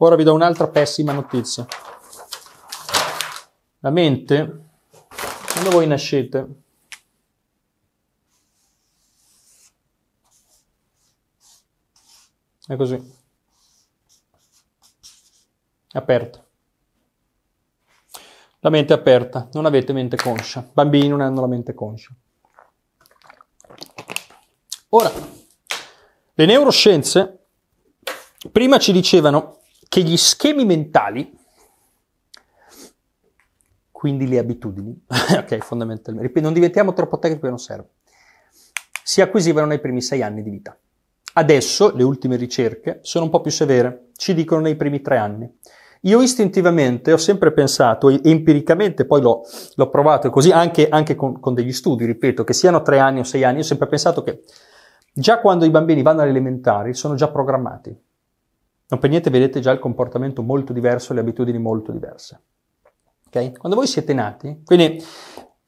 Ora vi do un'altra pessima notizia. La mente, quando voi nascete, è così, aperta. La mente è aperta, non avete mente conscia. Bambini non hanno la mente conscia. Ora, le neuroscienze prima ci dicevano che gli schemi mentali, quindi le abitudini, ok, fondamentalmente, non diventiamo troppo tecnici non serve, si acquisivano nei primi sei anni di vita. Adesso le ultime ricerche sono un po' più severe, ci dicono nei primi tre anni. Io istintivamente ho sempre pensato, empiricamente poi l'ho, l'ho provato così anche, anche con, con, degli studi, ripeto, che siano tre anni o sei anni, ho sempre pensato che già quando i bambini vanno alle elementari sono già programmati. Non per niente vedete già il comportamento molto diverso, le abitudini molto diverse. Okay? Quando voi siete nati, quindi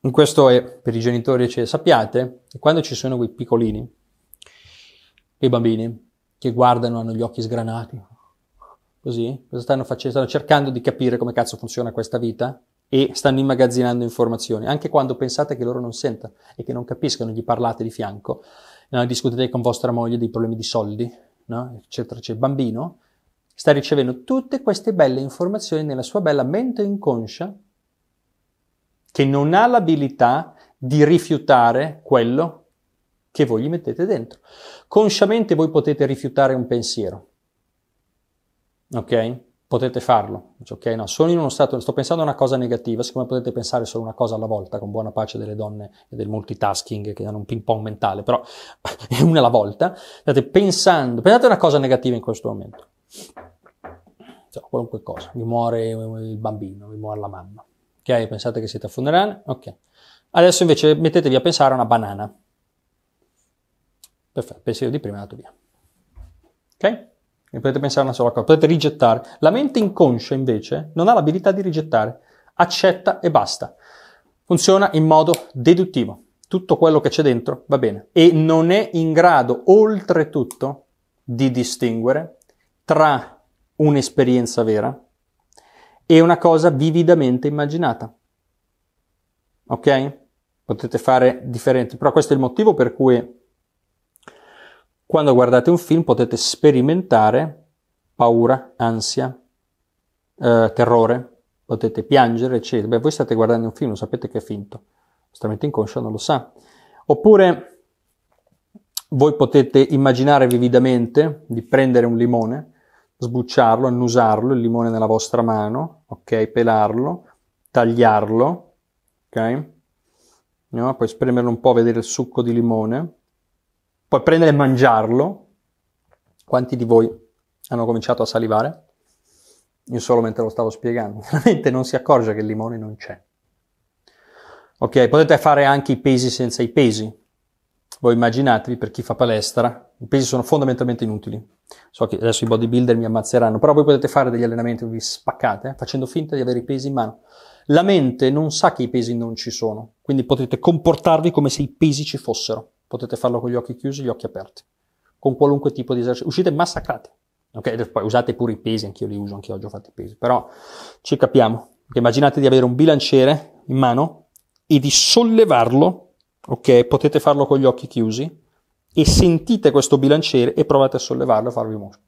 in questo è per i genitori, cioè, sappiate quando ci sono quei piccolini, quei bambini che guardano, hanno gli occhi sgranati, così, cosa stanno facendo? Stanno cercando di capire come cazzo funziona questa vita e stanno immagazzinando informazioni, anche quando pensate che loro non sentano e che non capiscono, gli parlate di fianco, no? discutete con vostra moglie dei problemi di soldi, no? eccetera, eccetera. Il bambino Sta ricevendo tutte queste belle informazioni nella sua bella mente inconscia che non ha l'abilità di rifiutare quello che voi gli mettete dentro. Consciamente voi potete rifiutare un pensiero. Ok? Potete farlo. Ok, no, sono in uno stato, sto pensando a una cosa negativa, siccome potete pensare solo una cosa alla volta, con buona pace delle donne e del multitasking che hanno un ping pong mentale, però è una alla volta. State pensando, pensate a una cosa negativa in questo momento cioè, qualunque cosa, vi muore il bambino, vi muore la mamma. Ok, pensate che siete a funerale? Ok. Adesso invece mettetevi a pensare a una banana. Perfetto, il pensiero di prima è andato via. Ok? E potete pensare a una sola cosa, potete rigettare. La mente inconscia invece non ha l'abilità di rigettare, accetta e basta. Funziona in modo deduttivo. Tutto quello che c'è dentro va bene e non è in grado oltretutto di distinguere tra un'esperienza vera e una cosa vividamente immaginata. Ok? Potete fare differenti, però questo è il motivo per cui quando guardate un film potete sperimentare paura, ansia, eh, terrore, potete piangere, eccetera. Beh, voi state guardando un film, lo sapete che è finto, vostra mente inconscia non lo sa. Oppure voi potete immaginare vividamente di prendere un limone sbucciarlo, annusarlo, il limone nella vostra mano, ok? Pelarlo, tagliarlo, ok? No? Poi spremerlo un po', vedere il succo di limone. Poi prendere e mangiarlo. Quanti di voi hanno cominciato a salivare? Io solo mentre lo stavo spiegando. Veramente non si accorge che il limone non c'è. Ok, potete fare anche i pesi senza i pesi. Voi immaginatevi per chi fa palestra, i pesi sono fondamentalmente inutili So che adesso i bodybuilder mi ammazzeranno, però voi potete fare degli allenamenti dove vi spaccate eh, facendo finta di avere i pesi in mano. La mente non sa che i pesi non ci sono, quindi potete comportarvi come se i pesi ci fossero. Potete farlo con gli occhi chiusi gli occhi aperti, con qualunque tipo di esercizio. Uscite massacrati. Ok, poi usate pure i pesi, anch'io li uso, anche oggi ho fatto i pesi, però ci capiamo. Immaginate di avere un bilanciere in mano e di sollevarlo, ok? Potete farlo con gli occhi chiusi, e sentite questo bilanciere e provate a sollevarlo e farvi muscoli.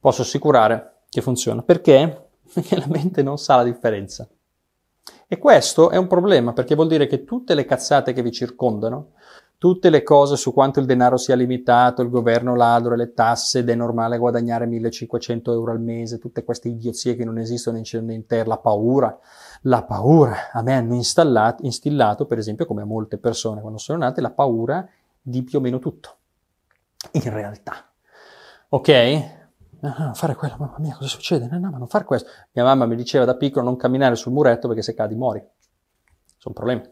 Posso assicurare che funziona. Perché? Perché la mente non sa la differenza. E questo è un problema perché vuol dire che tutte le cazzate che vi circondano, tutte le cose su quanto il denaro sia limitato, il governo ladro, le tasse ed è normale guadagnare 1500 euro al mese, tutte queste idiozie che non esistono in cielo terra, la paura, la paura, a me hanno instillato, per esempio come a molte persone quando sono nate, la paura di più o meno tutto, in realtà. Ok? No, ah, no, fare quello, mamma mia, cosa succede? No, no, ma non fare questo. Mia mamma mi diceva da piccolo non camminare sul muretto perché se cadi muori. Sono problemi.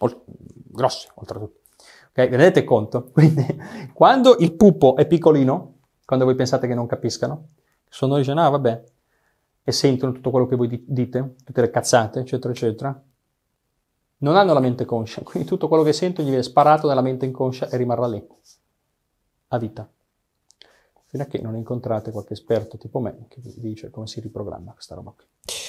Ol- grossi, oltretutto. Ok, vi rendete conto? Quindi, quando il pupo è piccolino, quando voi pensate che non capiscano, sono lì, dice, no, vabbè, e sentono tutto quello che voi dite, tutte le cazzate, eccetera, eccetera, non hanno la mente conscia, quindi tutto quello che sento gli viene sparato nella mente inconscia e rimarrà lì, a vita. Fino a che non incontrate qualche esperto tipo me che vi dice come si riprogramma questa roba qui.